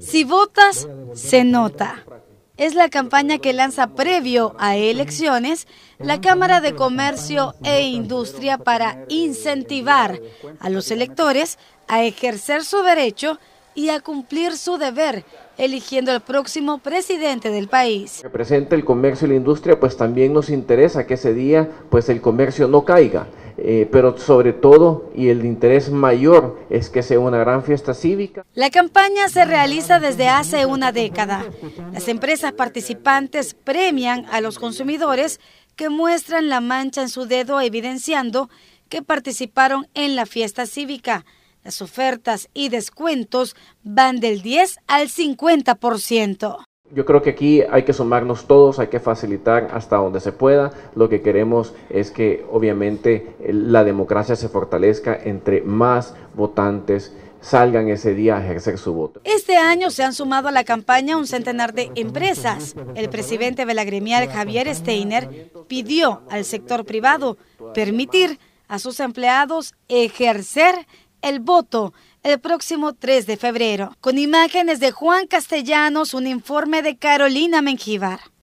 Si votas, se nota. Es la campaña que lanza previo a elecciones la Cámara de Comercio e Industria para incentivar a los electores a ejercer su derecho y a cumplir su deber, eligiendo al próximo presidente del país. Representa el comercio y la industria, pues también nos interesa que ese día pues el comercio no caiga. Eh, pero sobre todo y el interés mayor es que sea una gran fiesta cívica. La campaña se realiza desde hace una década. Las empresas participantes premian a los consumidores que muestran la mancha en su dedo evidenciando que participaron en la fiesta cívica. Las ofertas y descuentos van del 10 al 50% yo creo que aquí hay que sumarnos todos, hay que facilitar hasta donde se pueda. Lo que queremos es que obviamente la democracia se fortalezca entre más votantes salgan ese día a ejercer su voto. Este año se han sumado a la campaña un centenar de empresas. El presidente de la gremial, Javier Steiner, pidió al sector privado permitir a sus empleados ejercer el voto el próximo 3 de febrero. Con imágenes de Juan Castellanos, un informe de Carolina Mengíbar.